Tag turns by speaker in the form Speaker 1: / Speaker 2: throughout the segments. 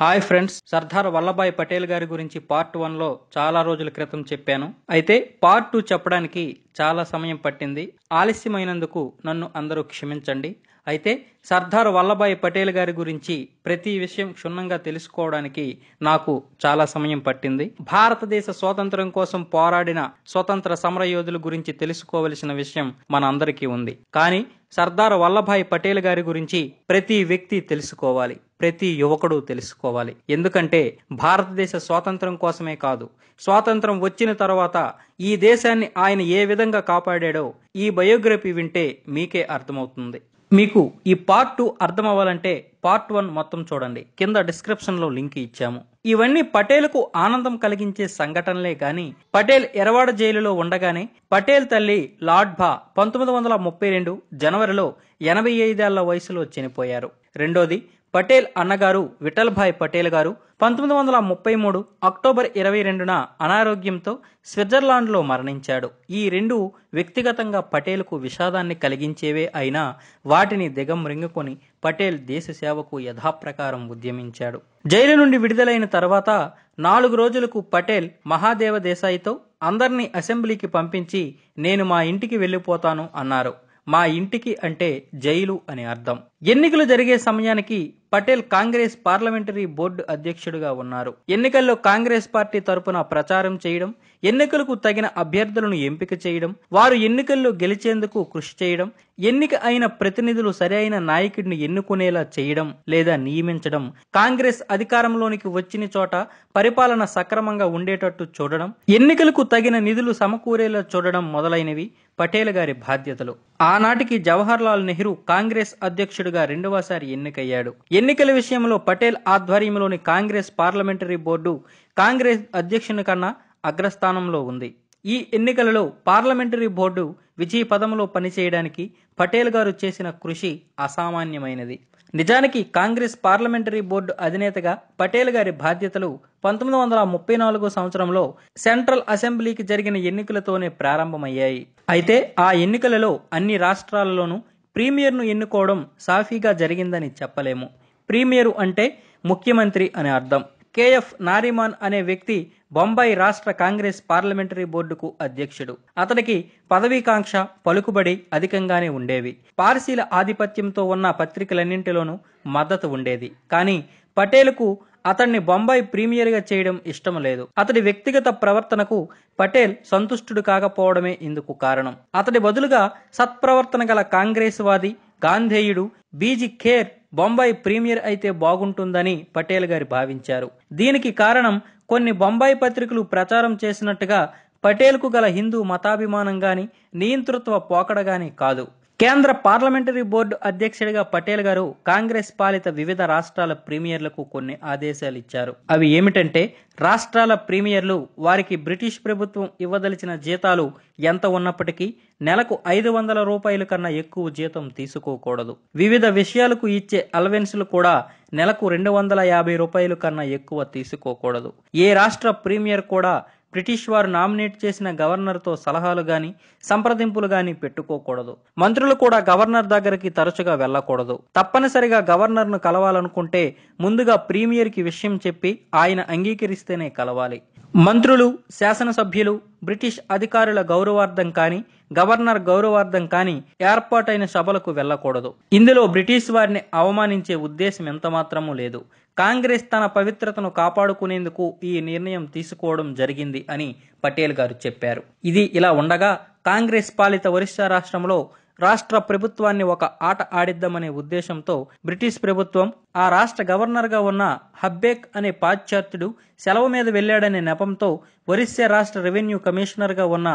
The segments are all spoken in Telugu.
Speaker 1: హాయ్ ఫ్రెండ్స్ సర్దార్ వల్లభాయ్ పటేల్ గారి గురించి పార్ట్ వన్లో చాలా రోజుల క్రితం చెప్పాను అయితే పార్ట్ టూ చెప్పడానికి చాలా సమయం పట్టింది ఆలస్యమైనందుకు నన్ను అందరూ క్షమించండి అయితే సర్దార్ వల్లభాయ్ పటేల్ గారి గురించి ప్రతి విషయం క్షుణ్ణంగా తెలుసుకోవడానికి నాకు చాలా సమయం పట్టింది భారతదేశ స్వాతంత్రం కోసం పోరాడిన స్వతంత్ర సమరయోధుల గురించి తెలుసుకోవలసిన విషయం అందరికీ ఉంది కానీ సర్దార్ వల్లభాయ్ పటేల్ గారి గురించి ప్రతి వ్యక్తి తెలుసుకోవాలి ప్రతి యువకుడు తెలుసుకోవాలి ఎందుకంటే భారతదేశ స్వాతంత్రం కోసమే కాదు స్వాతంత్రం వచ్చిన తర్వాత ఈ దేశాన్ని ఆయన ఏ విధంగా కాపాడాడో ఈ బయోగ్రఫీ వింటే మీకే అర్థమవుతుంది మీకు ఈ పార్ట్ టూ అర్థం అవ్వాలంటే పార్ట్ వన్ మొత్తం చూడండి కింద డిస్క్రిప్షన్లో లింక్ ఇచ్చాము ఇవన్నీ పటేల్కు ఆనందం కలిగించే సంఘటనలే గాని పటేల్ ఎరవాడ జైలులో ఉండగానే పటేల్ తల్లి లార్డ్ భా పంతొమ్మిది వందల ముప్పై రెండు జనవరిలో ఎనభై ఐదేళ్ల వయసులో చనిపోయారు రెండోది పటేల్ అన్నగారు విఠల్భాయ్ పటేల్ గారు పంతొమ్మిది వందల ముప్పై మూడు అక్టోబర్ ఇరవై రెండున అనారోగ్యంతో స్విట్జర్లాండ్లో మరణించాడు ఈ రెండు వ్యక్తిగతంగా పటేల్కు విషాదాన్ని కలిగించేవే అయినా వాటిని దిగమ్రింగుకొని పటేల్ దేశ సేవకు యథాప్రకారం ఉద్యమించాడు జైలు నుండి విడుదలైన తర్వాత నాలుగు రోజులకు పటేల్ మహాదేవ దేశాయితో అందరినీ అసెంబ్లీకి పంపించి నేను మా ఇంటికి వెళ్ళిపోతాను అన్నారు మా ఇంటికి అంటే జైలు అని అర్థం ఎన్నికలు జరిగే సమయానికి పటేల్ కాంగ్రెస్ పార్లమెంటరీ బోర్డు అధ్యక్షుడిగా ఉన్నారు ఎన్నికల్లో కాంగ్రెస్ పార్టీ తరపున ప్రచారం చేయడం ఎన్నికలకు తగిన అభ్యర్థులను ఎంపిక చేయడం వారు ఎన్నికల్లో గెలిచేందుకు కృషి చేయడం ఎన్నిక అయిన ప్రతినిధులు సరైన నాయకుడిని ఎన్నుకునేలా చేయడం లేదా నియమించడం కాంగ్రెస్ అధికారంలోనికి వచ్చిన చోట పరిపాలన సక్రమంగా ఉండేటట్టు చూడడం ఎన్నికలకు తగిన నిధులు సమకూరేలా చూడడం మొదలైనవి పటేల్ గారి బాధ్యతలు ఆనాటికి జవహర్లాల్ నెహ్రూ కాంగ్రెస్ అధ్యక్షుడిగా రెండవసారి ఎన్నికయ్యాడు ఎన్నికల విషయంలో పటేల్ ఆధ్వర్యంలోని కాంగ్రెస్ పార్లమెంటరీ బోర్డు కాంగ్రెస్ అధ్యక్షుని కన్నా అగ్రస్థానంలో ఉంది ఈ ఎన్నికలలో పార్లమెంటరీ బోర్డు విజయపదంలో పనిచేయడానికి పటేల్ గారు చేసిన కృషి అసామాన్యమైనది నిజానికి కాంగ్రెస్ పార్లమెంటరీ బోర్డు అధినేతగా పటేల్ గారి బాధ్యతలు పంతొమ్మిది వందల ముప్పై నాలుగు సంవత్సరంలో సెంట్రల్ అసెంబ్లీకి జరిగిన ఎన్నికలతోనే ప్రారంభమయ్యాయి అయితే ఆ ఎన్నికలలో అన్ని రాష్ట్రాలలోనూ ప్రీమియర్ను ఎన్నుకోవడం సాఫీగా జరిగిందని చెప్పలేము ప్రీమియరు అంటే ముఖ్యమంత్రి అని అర్థం కేఎఫ్ నారిమాన్ అనే వ్యక్తి బొంబాయి రాష్ట్ర కాంగ్రెస్ పార్లమెంటరీ బోర్డుకు అధ్యక్షుడు అతనికి పదవీకాంక్ష పలుకుబడి అధికంగానే ఉండేవి పార్సీల ఆధిపత్యంతో ఉన్న పత్రికలన్నింటిలోనూ మద్దతు ఉండేది కానీ పటేల్కు అతన్ని బొంబాయి ప్రీమియర్గా చేయడం ఇష్టం లేదు అతడి వ్యక్తిగత ప్రవర్తనకు పటేల్ సంతుష్టుడు కాకపోవడమే ఇందుకు కారణం అతడి బదులుగా సత్ప్రవర్తన గల కాంగ్రెస్ వాది గాంధేయుడు బీజీ ఖేర్ బొంబాయి ప్రీమియర్ అయితే బాగుంటుందని పటేల్ గారు భావించారు దీనికి కారణం కొన్ని బొంబాయి పత్రికలు ప్రచారం చేసినట్టుగా పటేల్కు గల హిందూ మతాభిమానం గాని నియంతృత్వ పోకడ గాని కాదు కేంద్ర పార్లమెంటరీ బోర్డు అధ్యక్షుడిగా పటేల్ గారు కాంగ్రెస్ పాలిత వివిధ రాష్ట్రాల ప్రీమియర్లకు కొన్ని ఆదేశాలు ఇచ్చారు అవి ఏమిటంటే రాష్ట్రాల ప్రీమియర్లు వారికి బ్రిటిష్ ప్రభుత్వం ఇవ్వదలిచిన జీతాలు ఎంత ఉన్నప్పటికీ నెలకు ఐదు వందల రూపాయల కన్నా ఎక్కువ జీతం తీసుకోకూడదు వివిధ విషయాలకు ఇచ్చే అలవెన్స్లు కూడా నెలకు రెండు వందల యాభై రూపాయల కన్నా ఎక్కువ తీసుకోకూడదు ఏ రాష్ట్ర ప్రీమియర్ కూడా బ్రిటిష్ వారు నామినేట్ చేసిన గవర్నర్తో సలహాలు గాని సంప్రదింపులు గాని పెట్టుకోకూడదు మంత్రులు కూడా గవర్నర్ దగ్గరికి తరచుగా వెళ్ళకూడదు తప్పనిసరిగా గవర్నర్ను కలవాలనుకుంటే ముందుగా ప్రీమియర్కి విషయం చెప్పి ఆయన అంగీకరిస్తేనే కలవాలి మంత్రులు శాసనసభ్యులు బ్రిటిష్ అధికారుల గౌరవార్థం కానీ గవర్నర్ గౌరవార్థం కానీ ఏర్పాటైన సభలకు వెళ్లకూడదు ఇందులో బ్రిటిష్ వారిని అవమానించే ఉద్దేశం ఎంత మాత్రమూ లేదు కాంగ్రెస్ తన పవిత్రతను కాపాడుకునేందుకు ఈ నిర్ణయం తీసుకోవడం జరిగింది అని పటేల్ గారు చెప్పారు ఇది ఇలా ఉండగా కాంగ్రెస్ పాలిత ఒరిస్సా రాష్ట్రంలో రాష్ట్ర ప్రభుత్వాన్ని ఒక ఆట ఆడిద్దామనే ఉద్దేశంతో బ్రిటిష్ ప్రభుత్వం ఆ రాష్ట్ర గవర్నర్గా ఉన్న హబ్బేక్ అనే పాశ్చాత్యుడు సెలవు మీద వెళ్లాడనే నెపంతో ఒరిస్సా రాష్ట్ర రెవెన్యూ కమిషనర్గా ఉన్న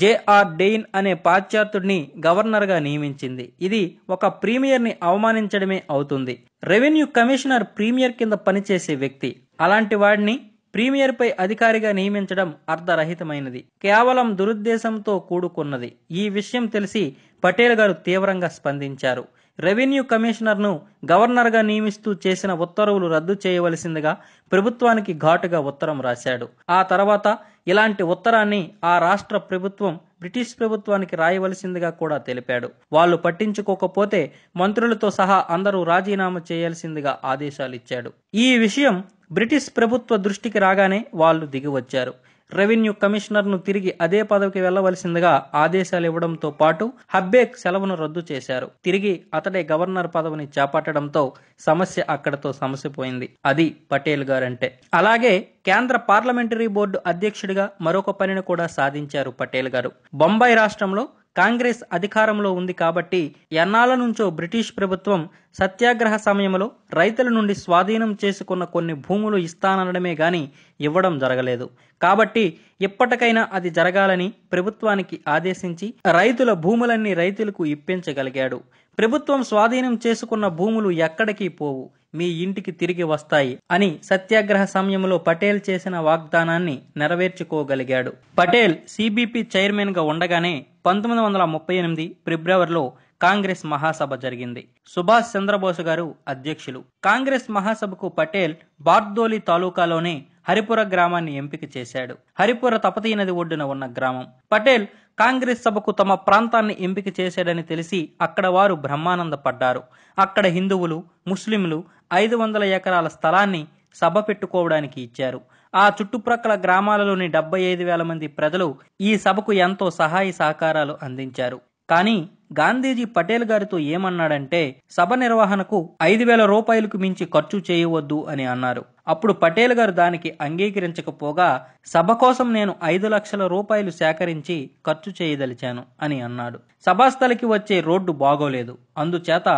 Speaker 1: జేఆర్ డెయిన్ అనే పాశ్చాత్యుడిని గవర్నర్గా నియమించింది ఇది ఒక ప్రీమియర్ని అవమానించడమే అవుతుంది రెవెన్యూ కమిషనర్ ప్రీమియర్ కింద పనిచేసే వ్యక్తి అలాంటి వాడిని ప్రీమియర్పై అధికారిగా నియమించడం అర్ధరహితమైనది కేవలం దురుద్దేశంతో కూడుకున్నది ఈ విషయం తెలిసి పటేల్ గారు తీవ్రంగా స్పందించారు రెవెన్యూ కమిషనర్ను గవర్నర్గా నియమిస్తూ చేసిన ఉత్తర్వులు రద్దు చేయవలసిందిగా ప్రభుత్వానికి ఘాటుగా ఉత్తరం రాశాడు ఆ తర్వాత ఇలాంటి ఉత్తరాన్ని ఆ రాష్ట్ర ప్రభుత్వం బ్రిటిష్ ప్రభుత్వానికి రాయవలసిందిగా కూడా తెలిపాడు వాళ్ళు పట్టించుకోకపోతే మంత్రులతో సహా అందరూ రాజీనామా చేయాల్సిందిగా ఆదేశాలు ఇచ్చాడు ఈ విషయం బ్రిటిష్ ప్రభుత్వ దృష్టికి రాగానే వాళ్ళు దిగివచ్చారు రెవెన్యూ కమిషనర్ను తిరిగి అదే పదవికి వెళ్లవలసిందిగా ఆదేశాలు ఇవ్వడంతో పాటు హబ్బేక్ సెలవును రద్దు చేశారు తిరిగి అతడే గవర్నర్ పదవిని చేపట్టడంతో సమస్య అక్కడతో సమసిపోయింది అది పటేల్ గారంటే అలాగే కేంద్ర పార్లమెంటరీ బోర్డు అధ్యక్షుడిగా మరొక పనిని కూడా సాధించారు పటేల్ గారు బొంబాయి రాష్ట్రంలో కాంగ్రెస్ అధికారంలో ఉంది కాబట్టి ఎన్నాల నుంచో బ్రిటిష్ ప్రభుత్వం సత్యాగ్రహ సమయంలో రైతుల నుండి స్వాధీనం చేసుకున్న కొన్ని భూములు ఇస్తానడమే గాని ఇవ్వడం జరగలేదు కాబట్టి ఇప్పటికైనా అది జరగాలని ప్రభుత్వానికి ఆదేశించి రైతుల భూములన్నీ రైతులకు ఇప్పించగలిగాడు ప్రభుత్వం స్వాధీనం చేసుకున్న భూములు ఎక్కడికి పోవు మీ ఇంటికి తిరిగి వస్తాయి అని సత్యాగ్రహ సమయంలో పటేల్ చేసిన వాగ్దానాన్ని నెరవేర్చుకోగలిగాడు పటేల్ సిబిపి చైర్మన్ గా ఉండగానే పంతొమ్మిది వందల ముప్పై ఎనిమిది ఫిబ్రవరిలో కాంగ్రెస్ మహాసభ జరిగింది సుభాష్ చంద్రబోస్ గారు అధ్యక్షులు కాంగ్రెస్ మహాసభకు పటేల్ బార్దోలి తాలూకాలోనే హరిపుర గ్రామాన్ని ఎంపిక చేశాడు హరిపుర తపతీ నది ఒడ్డున ఉన్న గ్రామం పటేల్ కాంగ్రెస్ సభకు తమ ప్రాంతాన్ని ఎంపిక చేశాడని తెలిసి అక్కడ వారు బ్రహ్మానందపడ్డారు అక్కడ హిందువులు ముస్లింలు ఐదు వందల ఎకరాల స్థలాన్ని సభ పెట్టుకోవడానికి ఇచ్చారు ఆ చుట్టుప్రక్కల గ్రామాలలోని డెబ్బై ఐదు వేల మంది ప్రజలు ఈ సభకు ఎంతో సహాయ సహకారాలు అందించారు కానీ గాంధీజీ పటేల్ గారితో ఏమన్నాడంటే సభ నిర్వహణకు ఐదు వేల రూపాయలకు మించి ఖర్చు చేయవద్దు అని అన్నారు అప్పుడు పటేల్ గారు దానికి అంగీకరించకపోగా సభ కోసం నేను ఐదు లక్షల రూపాయలు సేకరించి ఖర్చు చేయదలిచాను అని అన్నాడు సభాస్థలికి వచ్చే రోడ్డు బాగోలేదు అందుచేత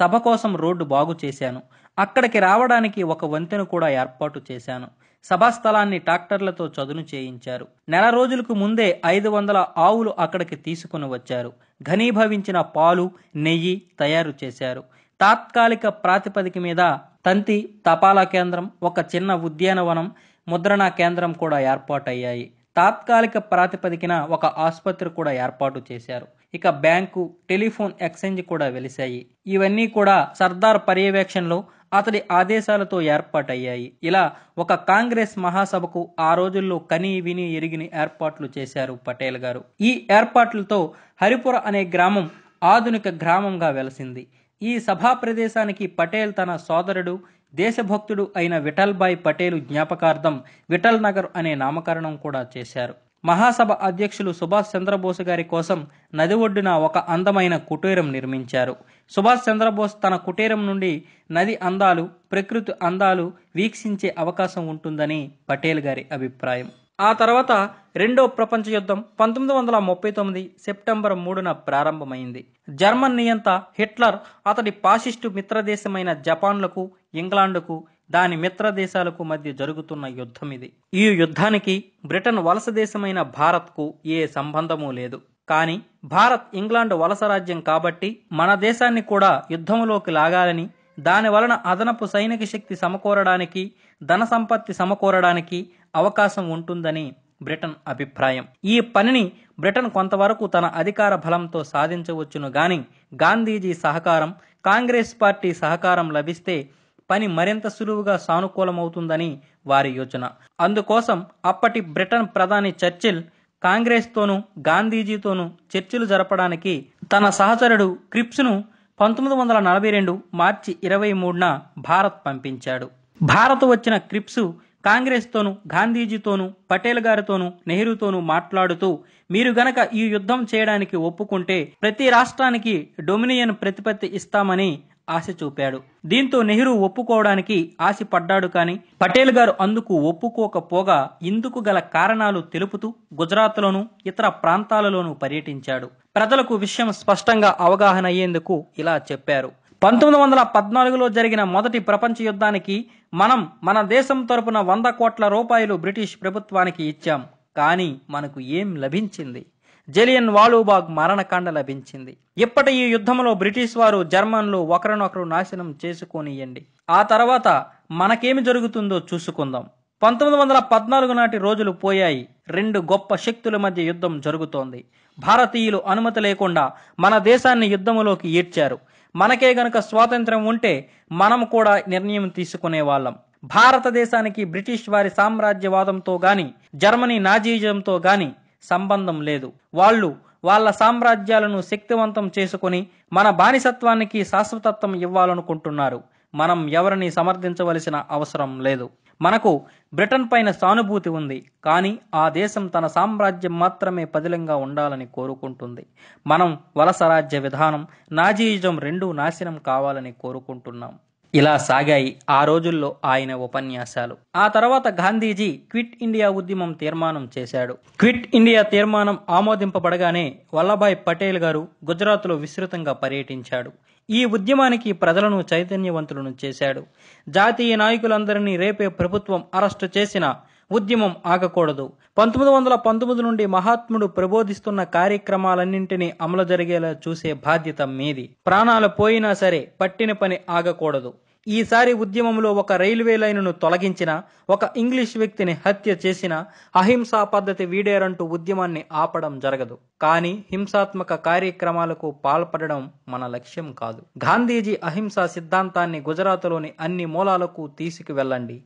Speaker 1: సభ కోసం రోడ్డు బాగు చేశాను అక్కడికి రావడానికి ఒక వంతెన కూడా ఏర్పాటు చేశాను సభాస్థలాన్ని ట్రాక్టర్లతో చదును చేయించారు నెల రోజులకు ముందే ఐదు వందల ఆవులు అక్కడికి తీసుకుని వచ్చారు ఘనీభవించిన పాలు నెయ్యి తయారు చేశారు తాత్కాలిక ప్రాతిపదిక మీద తంతి తపాలా కేంద్రం ఒక చిన్న ఉద్యానవనం ముద్రణా కేంద్రం కూడా ఏర్పాటయ్యాయి తాత్కాలిక ప్రాతిపదికన ఒక ఆసుపత్రి కూడా ఏర్పాటు చేశారు ఇక బ్యాంకు టెలిఫోన్ ఎక్స్చేంజ్ కూడా వెలిశాయి ఇవన్నీ కూడా సర్దార్ పర్యవేక్షణలో అతడి ఆదేశాలతో ఏర్పాటయ్యాయి ఇలా ఒక కాంగ్రెస్ మహాసభకు ఆ రోజుల్లో కని విని ఎరిగిన ఏర్పాట్లు చేశారు పటేల్ గారు ఈ ఏర్పాట్లతో హరిపుర అనే గ్రామం ఆధునిక గ్రామంగా వెలసింది ఈ సభా ప్రదేశానికి పటేల్ తన సోదరుడు దేశభక్తుడు అయిన విఠల్భాయ్ పటేలు జ్ఞాపకార్థం విఠల్ నగర్ అనే నామకరణం కూడా చేశారు మహాసభ అధ్యక్షులు సుభాష్ చంద్రబోస్ గారి కోసం నది ఒడ్డున ఒక అందమైన కుటీరం నిర్మించారు సుభాష్ చంద్రబోస్ తన కుటీరం నుండి నది అందాలు ప్రకృతి అందాలు వీక్షించే అవకాశం ఉంటుందని పటేల్ గారి అభిప్రాయం ఆ తర్వాత రెండో ప్రపంచ యుద్ధం పంతొమ్మిది వందల ముప్పై తొమ్మిది సెప్టెంబర్ మూడున ప్రారంభమైంది జర్మన్ నియంత హిట్లర్ అతడి పాసిస్టు మిత్రదేశమైన జపాన్లకు ఇంగ్లాండ్కు దాని మిత్ర దేశాలకు మధ్య జరుగుతున్న యుద్ధం ఇది ఈ యుద్ధానికి బ్రిటన్ వలస దేశమైన భారత్కు ఏ సంబంధమూ లేదు కానీ భారత్ ఇంగ్లాండ్ వలస రాజ్యం కాబట్టి మన దేశాన్ని కూడా యుద్ధంలోకి లాగాలని దాని వలన అదనపు సైనిక శక్తి సమకూరడానికి ధన సంపత్తి సమకూరడానికి అవకాశం ఉంటుందని బ్రిటన్ అభిప్రాయం ఈ పనిని బ్రిటన్ కొంతవరకు తన అధికార బలంతో సాధించవచ్చును గాని గాంధీజీ సహకారం కాంగ్రెస్ పార్టీ సహకారం లభిస్తే పని మరింత సులువుగా సానుకూలమవుతుందని వారి యోచన అందుకోసం అప్పటి బ్రిటన్ ప్రధాని చర్చిల్ కాంగ్రెస్తోనూ గాంధీజీతోనూ చర్చలు జరపడానికి తన సహచరుడు క్రిప్స్ను పంతొమ్మిది వందల నలభై రెండు మార్చి ఇరవై మూడున భారత్ పంపించాడు భారత్ వచ్చిన క్రిప్స్ కాంగ్రెస్తోనూ గాంధీజీతోనూ పటేల్ గారితోనూ నెహ్రూతోనూ మాట్లాడుతూ మీరు గనక ఈ యుద్ధం చేయడానికి ఒప్పుకుంటే ప్రతి రాష్ట్రానికి డొమినియన్ ప్రతిపత్తి ఇస్తామని ఆశ చూపాడు దీంతో నెహ్రూ ఒప్పుకోవడానికి ఆశపడ్డాడు కానీ పటేల్ గారు అందుకు ఒప్పుకోకపోగా ఇందుకు గల కారణాలు తెలుపుతూ గుజరాత్లోనూ ఇతర ప్రాంతాలలోనూ పర్యటించాడు ప్రజలకు విషయం స్పష్టంగా అవగాహన అయ్యేందుకు ఇలా చెప్పారు పంతొమ్మిది వందల పద్నాలుగులో జరిగిన మొదటి ప్రపంచ యుద్ధానికి మనం మన దేశం తరపున వంద కోట్ల రూపాయలు బ్రిటిష్ ప్రభుత్వానికి ఇచ్చాం కానీ మనకు ఏం లభించింది జలియన్ వాలుబాగ్ మరణకాండ లభించింది ఇప్పటి ఈ యుద్ధంలో బ్రిటిష్ వారు జర్మన్లు ఒకరినొకరు నాశనం చేసుకోనియండి ఆ తర్వాత మనకేమి జరుగుతుందో చూసుకుందాం పంతొమ్మిది వందల పద్నాలుగు నాటి రోజులు పోయాయి రెండు గొప్ప శక్తుల మధ్య యుద్ధం జరుగుతోంది భారతీయులు అనుమతి లేకుండా మన దేశాన్ని యుద్ధములోకి ఈడ్చారు మనకే గనక స్వాతంత్రం ఉంటే మనం కూడా నిర్ణయం తీసుకునే వాళ్ళం భారతదేశానికి బ్రిటిష్ వారి సామ్రాజ్యవాదంతో గాని జర్మనీ నాజీజంతో గాని సంబంధం లేదు వాళ్ళు వాళ్ళ సామ్రాజ్యాలను శక్తివంతం చేసుకుని మన బానిసత్వానికి శాశ్వతత్వం ఇవ్వాలనుకుంటున్నారు మనం ఎవరిని సమర్థించవలసిన అవసరం లేదు మనకు బ్రిటన్ పైన సానుభూతి ఉంది కానీ ఆ దేశం తన సామ్రాజ్యం మాత్రమే పదిలంగా ఉండాలని కోరుకుంటుంది మనం వలసరాజ్య విధానం నాజీయిజం రెండూ నాశనం కావాలని కోరుకుంటున్నాం ఇలా సాగాయి ఆ రోజుల్లో ఆయన ఉపన్యాసాలు ఆ తర్వాత గాంధీజీ క్విట్ ఇండియా ఉద్యమం తీర్మానం చేశాడు క్విట్ ఇండియా తీర్మానం ఆమోదింపబడగానే వల్లభాయ్ పటేల్ గారు గుజరాత్లో విస్తృతంగా పర్యటించాడు ఈ ఉద్యమానికి ప్రజలను చైతన్యవంతులను చేశాడు జాతీయ నాయకులందరినీ రేపే ప్రభుత్వం అరెస్టు చేసిన ఉద్యమం ఆగకూడదు పంతొమ్మిది వందల పంతొమ్మిది నుండి మహాత్ముడు ప్రబోధిస్తున్న కార్యక్రమాలన్నింటినీ అమలు జరిగేలా చూసే బాధ్యత మీది ప్రాణాలు పోయినా సరే పట్టిన పని ఆగకూడదు ఈసారి ఉద్యమంలో ఒక రైల్వే లైనును తొలగించిన ఒక ఇంగ్లీష్ వ్యక్తిని హత్య చేసిన అహింసా పద్ధతి వీడేరంటూ ఉద్యమాన్ని ఆపడం జరగదు కానీ హింసాత్మక కార్యక్రమాలకు పాల్పడడం మన లక్ష్యం కాదు గాంధీజీ అహింసా సిద్ధాంతాన్ని గుజరాత్లోని అన్ని మూలాలకు తీసుకువెళ్ళండి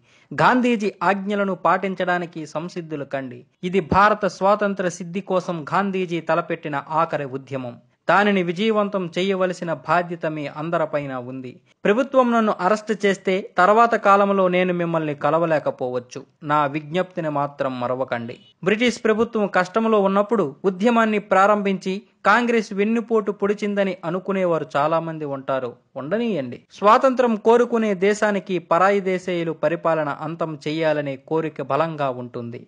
Speaker 1: గాంధీజీ ఆజ్ఞలను పాటించడానికి సంసిద్ధులు కండి ఇది భారత స్వాతంత్ర సిద్ధి కోసం గాంధీజీ తలపెట్టిన ఆఖరి ఉద్యమం దానిని విజయవంతం చేయవలసిన బాధ్యత మీ అందరిపైన ఉంది ప్రభుత్వం నన్ను అరెస్ట్ చేస్తే తర్వాత కాలంలో నేను మిమ్మల్ని కలవలేకపోవచ్చు నా విజ్ఞప్తిని మాత్రం మరవకండి బ్రిటిష్ ప్రభుత్వం కష్టంలో ఉన్నప్పుడు ఉద్యమాన్ని ప్రారంభించి కాంగ్రెస్ వెన్నుపోటు పొడిచిందని అనుకునేవారు చాలామంది ఉంటారు ఉండనీయండి స్వాతంత్రం కోరుకునే దేశానికి పరాయి దేశీయులు పరిపాలన అంతం చేయాలనే కోరిక బలంగా ఉంటుంది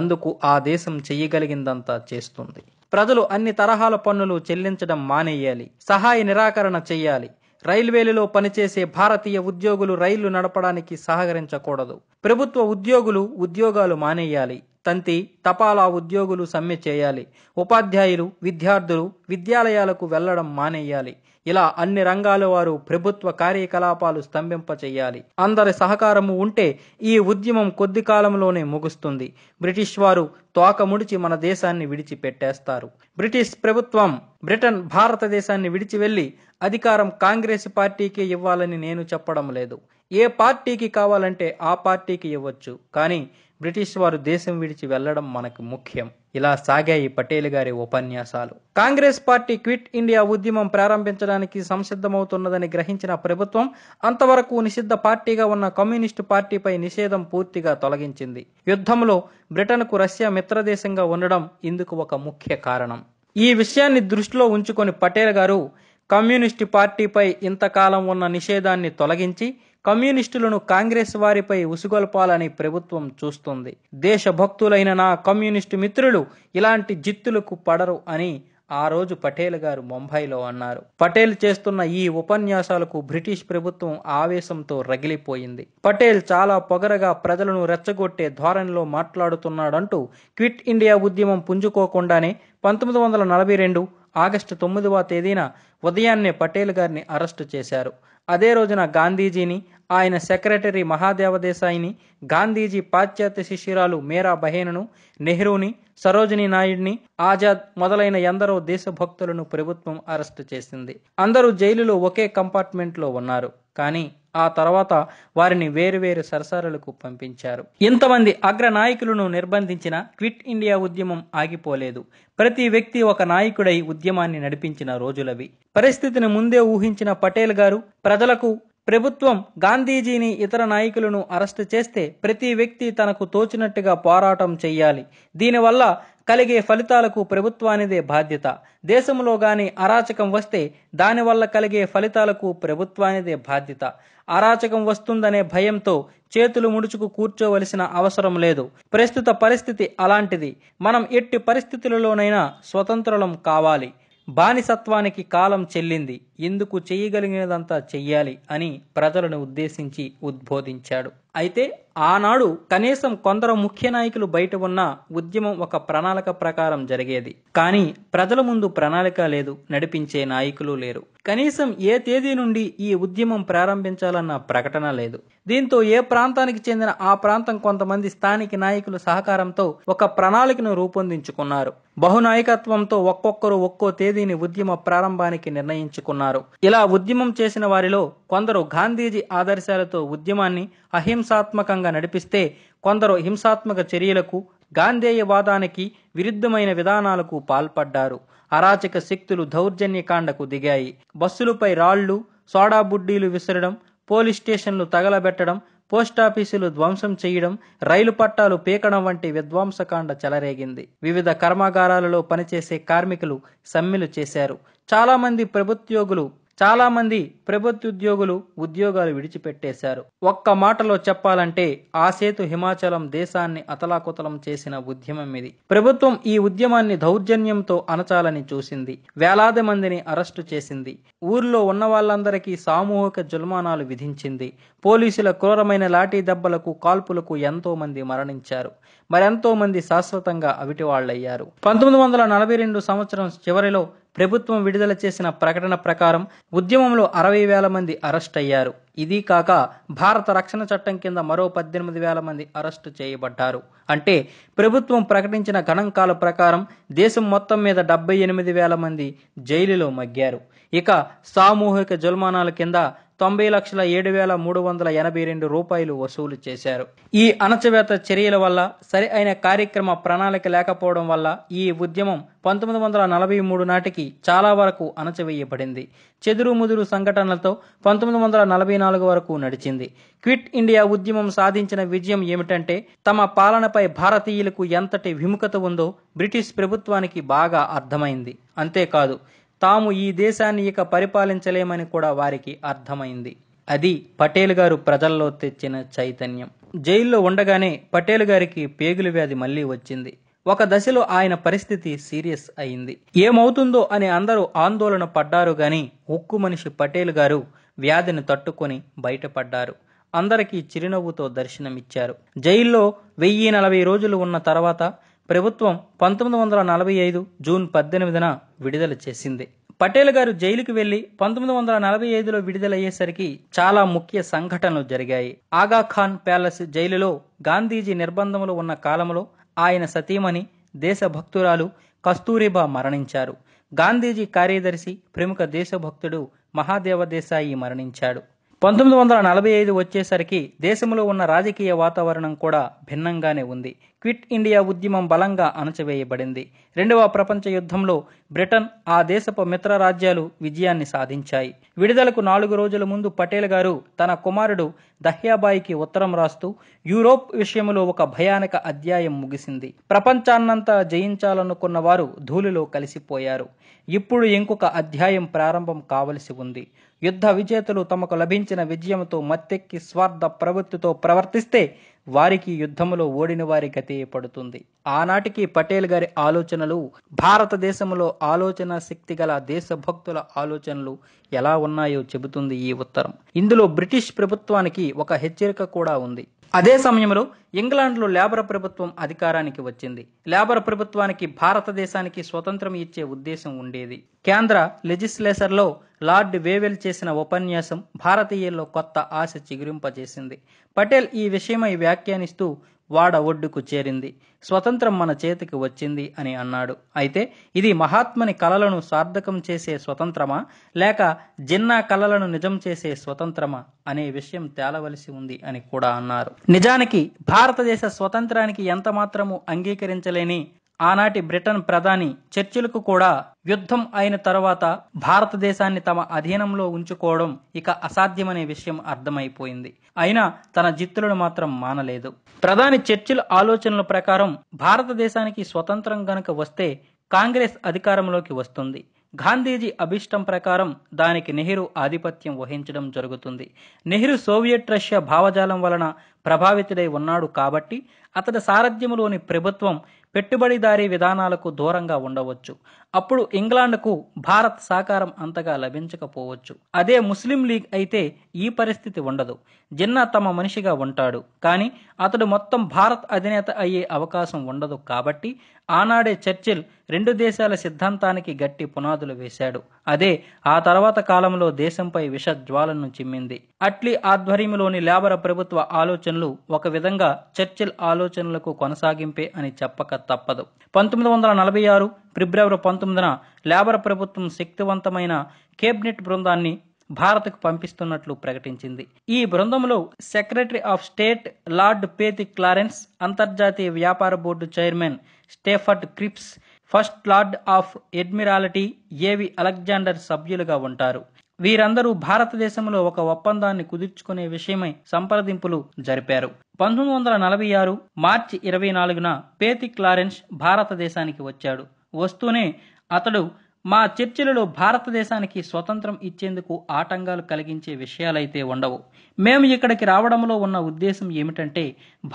Speaker 1: అందుకు ఆ దేశం చేయగలిగిందంతా చేస్తుంది ప్రజలు అన్ని తరహాల పన్నులు చెల్లించడం మానేయాలి సహాయ నిరాకరణ చేయాలి రైల్వేలలో పనిచేసే భారతీయ ఉద్యోగులు రైళ్లు నడపడానికి సహకరించకూడదు ప్రభుత్వ ఉద్యోగులు ఉద్యోగాలు మానేయాలి తంతి తపాలా ఉద్యోగులు సమ్మె చేయాలి ఉపాధ్యాయులు విద్యార్థులు విద్యాలయాలకు వెళ్లడం మానేయాలి ఇలా అన్ని రంగాల వారు ప్రభుత్వ కార్యకలాపాలు స్తంభింపచేయాలి అందరి సహకారము ఉంటే ఈ ఉద్యమం కొద్ది కాలంలోనే ముగుస్తుంది బ్రిటిష్ వారు తోక ముడిచి మన దేశాన్ని విడిచిపెట్టేస్తారు బ్రిటిష్ ప్రభుత్వం బ్రిటన్ భారతదేశాన్ని విడిచి వెళ్ళి అధికారం కాంగ్రెస్ పార్టీకి ఇవ్వాలని నేను చెప్పడం లేదు ఏ పార్టీకి కావాలంటే ఆ పార్టీకి ఇవ్వచ్చు కానీ బ్రిటిష్ వారు దేశం విడిచి వెళ్లడం మనకు ముఖ్యం ఇలా సాగాయి పటేల్ గారి ఉపన్యాసాలు కాంగ్రెస్ పార్టీ క్విట్ ఇండియా ఉద్యమం ప్రారంభించడానికి సంసిద్ధమవుతున్నదని గ్రహించిన ప్రభుత్వం అంతవరకు నిషిద్ధ పార్టీగా ఉన్న కమ్యూనిస్టు పార్టీపై నిషేధం పూర్తిగా తొలగించింది యుద్ధంలో బ్రిటన్కు రష్యా మిత్రదేశంగా ఉండడం ఇందుకు ఒక ముఖ్య కారణం ఈ విషయాన్ని దృష్టిలో ఉంచుకొని పటేల్ గారు కమ్యూనిస్టు పార్టీపై ఇంతకాలం ఉన్న నిషేధాన్ని తొలగించి కమ్యూనిస్టులను కాంగ్రెస్ వారిపై ఉసుగొల్పాలని ప్రభుత్వం చూస్తుంది దేశభక్తులైన నా కమ్యూనిస్టు మిత్రులు ఇలాంటి జిత్తులకు పడరు అని ఆ రోజు పటేల్ గారు ముంబైలో అన్నారు పటేల్ చేస్తున్న ఈ ఉపన్యాసాలకు బ్రిటిష్ ప్రభుత్వం ఆవేశంతో రగిలిపోయింది పటేల్ చాలా పొగరగా ప్రజలను రెచ్చగొట్టే ధోరణిలో మాట్లాడుతున్నాడంటూ క్విట్ ఇండియా ఉద్యమం పుంజుకోకుండానే పంతొమ్మిది వందల నలభై రెండు ఆగస్టు తొమ్మిదవ తేదీన ఉదయాన్నే పటేల్ గారిని అరెస్టు చేశారు అదే రోజున గాంధీజీని ఆయన సెక్రటరీ మహాదేవదేశాయిని గాంధీజీ పాశ్చాత్య శిష్యురాలు మేరా బహేనను నెహ్రూని సరోజిని నాయుడిని ఆజాద్ మొదలైన ఎందరో దేశభక్తులను ప్రభుత్వం అరెస్టు చేసింది అందరూ జైలులో ఒకే కంపార్ట్మెంట్లో ఉన్నారు కానీ ఆ తర్వాత వారిని వేరువేరు సరసరలకు పంపించారు ఇంతమంది అగ్రనాయకులను నిర్బంధించిన క్విట్ ఇండియా ఉద్యమం ఆగిపోలేదు ప్రతి వ్యక్తి ఒక నాయకుడై ఉద్యమాన్ని నడిపించిన రోజులవి పరిస్థితిని ముందే ఊహించిన పటేల్ గారు ప్రజలకు ప్రభుత్వం గాంధీజీని ఇతర నాయకులను అరెస్టు చేస్తే ప్రతి వ్యక్తి తనకు తోచినట్టుగా పోరాటం చేయాలి దీనివల్ల కలిగే ఫలితాలకు ప్రభుత్వానిదే బాధ్యత దేశంలో గాని అరాచకం వస్తే దానివల్ల కలిగే ఫలితాలకు ప్రభుత్వానిదే బాధ్యత అరాచకం వస్తుందనే భయంతో చేతులు ముడుచుకు కూర్చోవలసిన అవసరం లేదు ప్రస్తుత పరిస్థితి అలాంటిది మనం ఎట్టి పరిస్థితులలోనైనా స్వతంత్రులం కావాలి బానిసత్వానికి కాలం చెల్లింది ఎందుకు చేయగలిగినదంతా చెయ్యాలి అని ప్రజలను ఉద్దేశించి ఉద్బోధించాడు అయితే ఆనాడు కనీసం కొందరు ముఖ్య నాయకులు బయట ఉన్న ఉద్యమం ఒక ప్రణాళిక ప్రకారం జరిగేది కానీ ప్రజల ముందు ప్రణాళిక లేదు నడిపించే నాయకులు లేరు కనీసం ఏ తేదీ నుండి ఈ ఉద్యమం ప్రారంభించాలన్న ప్రకటన లేదు దీంతో ఏ ప్రాంతానికి చెందిన ఆ ప్రాంతం కొంతమంది స్థానిక నాయకుల సహకారంతో ఒక ప్రణాళికను రూపొందించుకున్నారు బహునాయకత్వంతో ఒక్కొక్కరు ఒక్కో తేదీని ఉద్యమ ప్రారంభానికి నిర్ణయించుకున్నారు పాల్గొన్నారు ఇలా ఉద్యమం చేసిన వారిలో కొందరు గాంధీజీ ఆదర్శాలతో ఉద్యమాన్ని అహింసాత్మకంగా నడిపిస్తే కొందరు హింసాత్మక చర్యలకు గాంధేయవాదానికి విరుద్ధమైన విధానాలకు పాల్పడ్డారు అరాచక శక్తులు దౌర్జన్యకాండకు దిగాయి బస్సులపై రాళ్లు సోడా బుడ్డీలు విసరడం పోలీస్ స్టేషన్లు తగలబెట్టడం పోస్టాఫీసులు ధ్వంసం చేయడం రైలు పట్టాలు పీకడం వంటి విధ్వంసకాండ చెలరేగింది వివిధ కర్మాగారాలలో పనిచేసే కార్మికులు సమ్మెలు చేశారు చాలామంది ప్రభుత్యోగులు చాలామంది ప్రభుత్వ ఉద్యోగులు ఉద్యోగాలు విడిచిపెట్టేశారు ఒక్క మాటలో చెప్పాలంటే ఆ సేతు హిమాచలం దేశాన్ని అతలాకుతలం చేసిన ఉద్యమం ఇది ప్రభుత్వం ఈ ఉద్యమాన్ని దౌర్జన్యంతో అనచాలని చూసింది వేలాది మందిని అరెస్టు చేసింది ఊర్లో ఉన్న వాళ్ళందరికీ సామూహిక జుల్మానాలు విధించింది పోలీసుల క్రూరమైన లాఠీ దెబ్బలకు కాల్పులకు ఎంతో మంది మరణించారు మరెంతో మంది శాశ్వతంగా అవిటివాళ్లయ్యారు పంతొమ్మిది వందల నలభై రెండు సంవత్సరం చివరిలో ప్రభుత్వం విడుదల చేసిన ప్రకటన ప్రకారం ఉద్యమంలో అరవై వేల మంది అరెస్ట్ అయ్యారు ఇది కాక భారత రక్షణ చట్టం కింద మరో పద్దెనిమిది వేల మంది అరెస్టు చేయబడ్డారు అంటే ప్రభుత్వం ప్రకటించిన గణాంకాల ప్రకారం దేశం మొత్తం మీద డెబ్బై ఎనిమిది వేల మంది జైలులో మగ్గారు ఇక సామూహిక జుల్మానాల కింద తొంభై లక్షల ఏడు వేల మూడు వందల ఎనభై రెండు రూపాయలు వసూలు చేశారు ఈ అణచివేత చర్యల వల్ల సరి అయిన కార్యక్రమ ప్రణాళిక లేకపోవడం వల్ల ఈ ఉద్యమం పంతొమ్మిది వందల నలభై మూడు నాటికి చాలా వరకు అణచివేయబడింది చెదురు ముదురు సంఘటనలతో పంతొమ్మిది వందల నలభై నాలుగు వరకు నడిచింది క్విట్ ఇండియా ఉద్యమం సాధించిన విజయం ఏమిటంటే తమ పాలనపై భారతీయులకు ఎంతటి విముఖత ఉందో బ్రిటిష్ ప్రభుత్వానికి బాగా అర్థమైంది అంతేకాదు తాము ఈ దేశాన్ని ఇక పరిపాలించలేమని కూడా వారికి అర్థమైంది అది పటేల్ గారు ప్రజల్లో తెచ్చిన చైతన్యం జైల్లో ఉండగానే పటేల్ గారికి పేగులు వ్యాధి మళ్లీ వచ్చింది ఒక దశలో ఆయన పరిస్థితి సీరియస్ అయింది ఏమవుతుందో అని అందరూ ఆందోళన పడ్డారు గాని ఉక్కు మనిషి పటేల్ గారు వ్యాధిని తట్టుకొని బయటపడ్డారు అందరికీ చిరునవ్వుతో దర్శనమిచ్చారు జైల్లో వెయ్యి నలభై రోజులు ఉన్న తర్వాత ప్రభుత్వం పంతొమ్మిది వందల నలభై ఐదు జూన్ పద్దెనిమిదిన విడుదల చేసింది పటేల్ గారు జైలుకి వెళ్లి పంతొమ్మిది వందల నలభై ఐదులో విడుదలయ్యేసరికి చాలా ముఖ్య సంఘటనలు జరిగాయి ఆగాఖాన్ ప్యాలెస్ జైలులో గాంధీజీ నిర్బంధములు ఉన్న కాలంలో ఆయన సతీమణి దేశభక్తురాలు కస్తూరిబా మరణించారు గాంధీజీ కార్యదర్శి ప్రముఖ దేశభక్తుడు మహాదేవ దేశాయి మరణించాడు పంతొమ్మిది వందల నలభై ఐదు వచ్చేసరికి దేశంలో ఉన్న రాజకీయ వాతావరణం కూడా భిన్నంగానే ఉంది క్విట్ ఇండియా ఉద్యమం బలంగా అణచివేయబడింది రెండవ ప్రపంచ యుద్ధంలో బ్రిటన్ ఆ దేశపు మిత్ర రాజ్యాలు విజయాన్ని సాధించాయి విడుదలకు నాలుగు రోజుల ముందు పటేల్ గారు తన కుమారుడు దహ్యాబాయికి ఉత్తరం రాస్తూ యూరోప్ విషయంలో ఒక భయానక అధ్యాయం ముగిసింది ప్రపంచాన్నంతా జయించాలనుకున్న వారు ధూళిలో కలిసిపోయారు ఇప్పుడు ఇంకొక అధ్యాయం ప్రారంభం కావలసి ఉంది యుద్ధ విజేతలు తమకు లభించిన విజయంతో మత్తెక్కి స్వార్థ ప్రవృత్తితో ప్రవర్తిస్తే వారికి యుద్ధములో ఓడిన వారి గతి పడుతుంది ఆనాటికి పటేల్ గారి ఆలోచనలు భారతదేశంలో ఆలోచన శక్తి గల దేశభక్తుల ఆలోచనలు ఎలా ఉన్నాయో చెబుతుంది ఈ ఉత్తరం ఇందులో బ్రిటిష్ ప్రభుత్వానికి ఒక హెచ్చరిక కూడా ఉంది అదే సమయంలో ఇంగ్లాండ్లో లేబర్ ప్రభుత్వం అధికారానికి వచ్చింది లేబర్ ప్రభుత్వానికి భారతదేశానికి స్వతంత్రం ఇచ్చే ఉద్దేశం ఉండేది కేంద్ర లెజిస్లేచర్లో లార్డ్ వేవెల్ చేసిన ఉపన్యాసం భారతీయుల్లో కొత్త ఆశ చిగురింపజేసింది పటేల్ ఈ విషయమై వ్యాఖ్యానిస్తూ వాడ ఒడ్డుకు చేరింది స్వతంత్రం మన చేతికి వచ్చింది అని అన్నాడు అయితే ఇది మహాత్మని కలలను సార్థకం చేసే స్వతంత్రమా లేక జిన్నా కలలను నిజం చేసే స్వతంత్రమా అనే విషయం తేలవలసి ఉంది అని కూడా అన్నారు నిజానికి భారతదేశ స్వతంత్రానికి ఎంతమాత్రము అంగీకరించలేని ఆనాటి బ్రిటన్ ప్రధాని చర్చిలకు కూడా యుద్ధం అయిన తర్వాత భారతదేశాన్ని తమ అధీనంలో ఉంచుకోవడం ఇక అసాధ్యమనే విషయం అర్థమైపోయింది అయినా తన జిత్తులను మాత్రం మానలేదు ప్రధాని చర్చిల ఆలోచనల ప్రకారం భారతదేశానికి స్వతంత్రం గనక వస్తే కాంగ్రెస్ అధికారంలోకి వస్తుంది గాంధీజీ అభిష్టం ప్రకారం దానికి నెహ్రూ ఆధిపత్యం వహించడం జరుగుతుంది నెహ్రూ సోవియట్ రష్యా భావజాలం వలన ప్రభావితుడై ఉన్నాడు కాబట్టి అతడి సారథ్యంలోని ప్రభుత్వం పెట్టుబడిదారీ విధానాలకు దూరంగా ఉండవచ్చు అప్పుడు ఇంగ్లాండ్కు భారత్ సహకారం అంతగా లభించకపోవచ్చు అదే ముస్లిం లీగ్ అయితే ఈ పరిస్థితి ఉండదు జిన్నా తమ మనిషిగా ఉంటాడు కానీ అతడు మొత్తం భారత్ అధినేత అయ్యే అవకాశం ఉండదు కాబట్టి ఆనాడే చర్చిల్ రెండు దేశాల సిద్ధాంతానికి గట్టి పునాదులు వేశాడు అదే ఆ తర్వాత కాలంలో దేశంపై విష జ్వాలను చిమ్మింది అట్లీ ఆధ్వర్యంలోని లేబర్ ప్రభుత్వ ఆలోచన ఆలోచనలు ఒక విధంగా చర్చిల్ ఆలోచనలకు కొనసాగింపే అని చెప్పక తప్పదు పంతొమ్మిది వందల నలభై ఆరు ఫిబ్రవరి పంతొమ్మిదిన లేబర్ ప్రభుత్వం శక్తివంతమైన కేబినెట్ బృందాన్ని భారత్కు పంపిస్తున్నట్లు ప్రకటించింది ఈ బృందంలో secretary of state Lord Pethick Lawrence అంతర్జాతీయ వ్యాపార board chairman Stafford Cripps first Lord of Admiralty A V Alexander సభ్యులుగా ఉంటారు వీరందరూ భారతదేశంలో ఒక ఒప్పందాన్ని కుదుర్చుకునే విషయమై సంప్రదింపులు జరిపారు పంతొమ్మిది వందల నలభై ఆరు మార్చి ఇరవై నాలుగున పేతి క్లారెన్స్ భారతదేశానికి వచ్చాడు వస్తూనే అతడు మా చర్చలలో భారతదేశానికి స్వతంత్రం ఇచ్చేందుకు ఆటంకాలు కలిగించే విషయాలైతే ఉండవు మేము ఇక్కడికి రావడంలో ఉన్న ఉద్దేశం ఏమిటంటే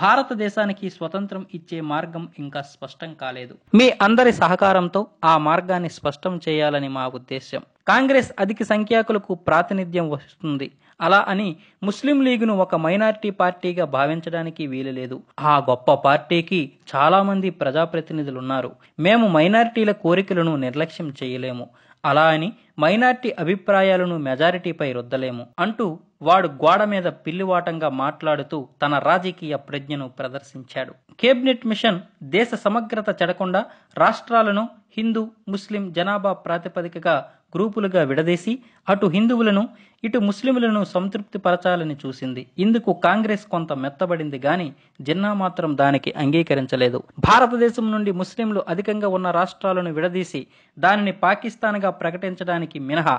Speaker 1: భారతదేశానికి స్వతంత్రం ఇచ్చే మార్గం ఇంకా స్పష్టం కాలేదు మీ అందరి సహకారంతో ఆ మార్గాన్ని స్పష్టం చేయాలని మా ఉద్దేశం కాంగ్రెస్ అధిక సంఖ్యాకులకు ప్రాతినిధ్యం వస్తుంది అలా అని ముస్లిం లీగ్ను ఒక మైనార్టీ పార్టీగా భావించడానికి వీలులేదు ఆ గొప్ప పార్టీకి చాలామంది ప్రజాప్రతినిధులున్నారు మేము మైనార్టీల కోరికలను నిర్లక్ష్యం చేయలేము అలా అని మైనార్టీ అభిప్రాయాలను మెజారిటీపై రుద్దలేము అంటూ వాడు గోడ మీద పిల్లివాటంగా మాట్లాడుతూ తన రాజకీయ ప్రజ్ఞను ప్రదర్శించాడు కేబినెట్ మిషన్ దేశ సమగ్రత చెడకుండా రాష్ట్రాలను హిందూ ముస్లిం జనాభా ప్రాతిపదికగా గ్రూపులుగా విడదీసి అటు హిందువులను ఇటు ముస్లింలను సంతృప్తిపరచాలని చూసింది ఇందుకు కాంగ్రెస్ కొంత మెత్తబడింది గాని జిన్నా మాత్రం దానికి అంగీకరించలేదు భారతదేశం నుండి ముస్లింలు అధికంగా ఉన్న రాష్ట్రాలను విడదీసి దానిని పాకిస్తాన్గా ప్రకటించడానికి మినహా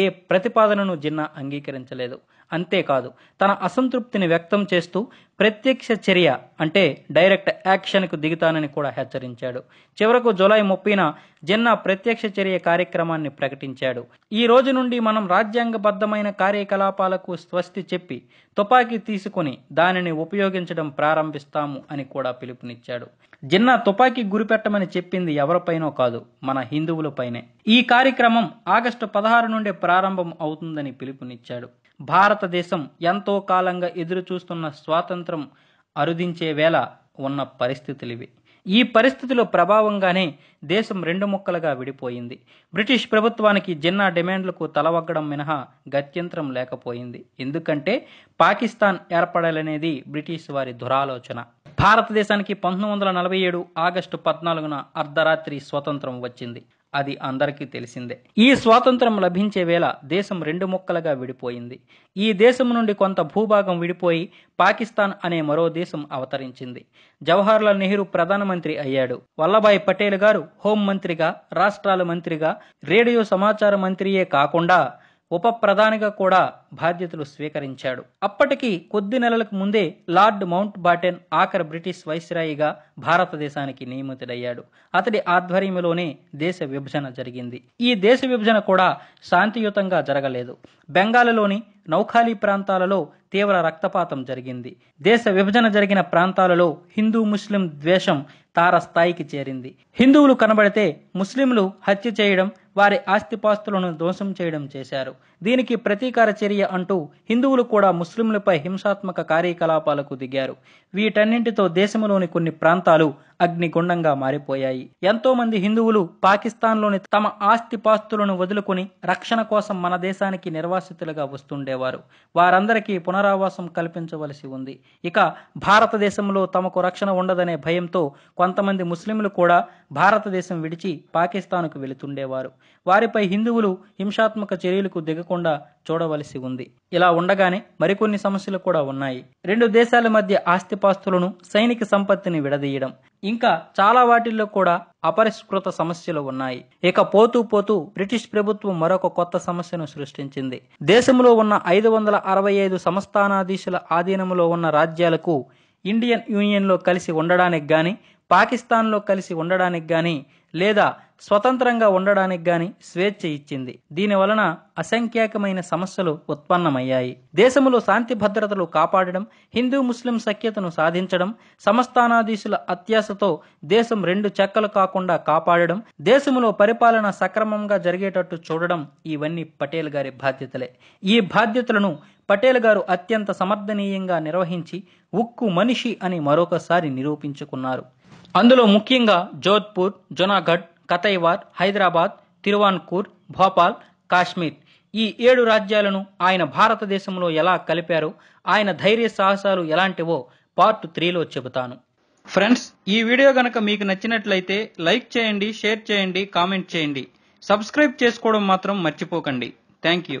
Speaker 1: ఏ ప్రతిపాదనను జిన్నా అంగీకరించలేదు అంతేకాదు తన అసంతృప్తిని వ్యక్తం చేస్తూ ప్రత్యక్ష చర్య అంటే డైరెక్ట్ యాక్షన్కు దిగుతానని కూడా హెచ్చరించాడు చివరకు జూలై ముప్పైన జిన్నా ప్రత్యక్ష చర్య కార్యక్రమాన్ని ప్రకటించాడు ఈ రోజు నుండి మనం రాజ్యాంగబద్ధమైన కార్యకలాపాలకు స్వస్తి చెప్పి తుపాకీ తీసుకుని దానిని ఉపయోగించడం ప్రారంభిస్తాము అని కూడా పిలుపునిచ్చాడు జిన్నా తుపాకీ గురిపెట్టమని చెప్పింది ఎవరిపైనో కాదు మన హిందువులపైనే ఈ కార్యక్రమం ఆగస్టు పదహారు నుండే ప్రారంభం అవుతుందని పిలుపునిచ్చాడు భారతదేశం ఎంతో కాలంగా ఎదురు చూస్తున్న స్వాతంత్ర స్వాతంత్రం అరుదించే వేళ ఉన్న పరిస్థితులివి ఈ పరిస్థితుల ప్రభావంగానే దేశం రెండు ముక్కలుగా విడిపోయింది బ్రిటిష్ ప్రభుత్వానికి జిన్నా డిమాండ్లకు తలవగ్గడం మినహా గత్యంతరం లేకపోయింది ఎందుకంటే పాకిస్తాన్ ఏర్పడాలనేది బ్రిటిష్ వారి దురాలోచన భారతదేశానికి పంతొమ్మిది వందల నలభై ఏడు ఆగస్టు పద్నాలుగున అర్ధరాత్రి స్వతంత్రం వచ్చింది అది అందరికీ తెలిసిందే ఈ స్వాతంత్రం లభించే వేళ దేశం రెండు ముక్కలుగా విడిపోయింది ఈ దేశం నుండి కొంత భూభాగం విడిపోయి పాకిస్తాన్ అనే మరో దేశం అవతరించింది జవహర్లాల్ నెహ్రూ ప్రధానమంత్రి అయ్యాడు వల్లభాయ్ పటేల్ గారు హోంమంత్రిగా రాష్ట్రాల మంత్రిగా రేడియో సమాచార మంత్రియే కాకుండా ఉప ప్రధానిగా కూడా బాధ్యతలు స్వీకరించాడు అప్పటికి కొద్ది నెలలకు ముందే లార్డ్ మౌంట్ బాటెన్ ఆఖరి బ్రిటిష్ వైస్రాయిగా భారతదేశానికి నియమితుడయ్యాడు అతడి ఆధ్వర్యంలోనే దేశ విభజన జరిగింది ఈ దేశ విభజన కూడా శాంతియుతంగా జరగలేదు బెంగాల్లోని నౌఖాలీ ప్రాంతాలలో తీవ్ర రక్తపాతం జరిగింది దేశ విభజన జరిగిన ప్రాంతాలలో హిందూ ముస్లిం ద్వేషం తారస్థాయికి చేరింది హిందువులు కనబడితే ముస్లింలు హత్య చేయడం వారి ఆస్తిపాస్తులను ధ్వంసం చేయడం చేశారు దీనికి ప్రతీకార చర్య అంటూ హిందువులు కూడా ముస్లింలపై హింసాత్మక కార్యకలాపాలకు దిగారు వీటన్నింటితో దేశంలోని కొన్ని ప్రాంతాలు అగ్నిగుండంగా మారిపోయాయి ఎంతో మంది హిందువులు పాకిస్తాన్లోని తమ ఆస్తిపాస్తులను వదులుకుని రక్షణ కోసం మన దేశానికి నిర్వాసితులుగా వస్తుండేవారు వారందరికీ పునరావాసం కల్పించవలసి ఉంది ఇక భారతదేశంలో తమకు రక్షణ ఉండదనే భయంతో కొంతమంది ముస్లింలు కూడా భారతదేశం విడిచి పాకిస్తాన్కు వెళుతుండేవారు వారిపై హిందువులు హింసాత్మక చర్యలకు దిగకుండా చూడవలసి ఉంది ఇలా ఉండగానే మరికొన్ని సమస్యలు కూడా ఉన్నాయి రెండు దేశాల మధ్య ఆస్తిపాస్తులను సైనిక సంపత్తిని విడదీయడం ఇంకా చాలా వాటిల్లో కూడా అపరిష్కృత సమస్యలు ఉన్నాయి ఇక పోతూ పోతూ బ్రిటిష్ ప్రభుత్వం మరొక కొత్త సమస్యను సృష్టించింది దేశంలో ఉన్న ఐదు వందల అరవై ఐదు సంస్థానాధీశుల ఆధీనంలో ఉన్న రాజ్యాలకు ఇండియన్ యూనియన్లో కలిసి ఉండడానికి కానీ పాకిస్తాన్లో కలిసి ఉండడానికి కానీ లేదా స్వతంత్రంగా ఉండడానికి గాని స్వేచ్ఛ ఇచ్చింది దీని వలన అసంఖ్యాకమైన సమస్యలు ఉత్పన్నమయ్యాయి దేశంలో శాంతి భద్రతలు కాపాడడం హిందూ ముస్లిం సఖ్యతను సాధించడం సమస్థానాధీశుల అత్యాశతో దేశం రెండు చెక్కలు కాకుండా కాపాడడం దేశంలో పరిపాలన సక్రమంగా జరిగేటట్టు చూడడం ఇవన్నీ పటేల్ గారి బాధ్యతలే ఈ బాధ్యతలను పటేల్ గారు అత్యంత సమర్థనీయంగా నిర్వహించి ఉక్కు మనిషి అని మరొకసారి నిరూపించుకున్నారు అందులో ముఖ్యంగా జోధ్పూర్ జునాగఢ్ కతైవార్ హైదరాబాద్ తిరువాన్కూర్ భోపాల్ కాశ్మీర్ ఈ ఏడు రాజ్యాలను ఆయన భారతదేశంలో ఎలా కలిపారో ఆయన ధైర్య సాహసాలు ఎలాంటివో పార్ట్ త్రీలో చెబుతాను ఫ్రెండ్స్ ఈ వీడియో గనక మీకు నచ్చినట్లయితే లైక్ చేయండి షేర్ చేయండి కామెంట్ చేయండి సబ్స్క్రైబ్ చేసుకోవడం మాత్రం మర్చిపోకండి థ్యాంక్ యూ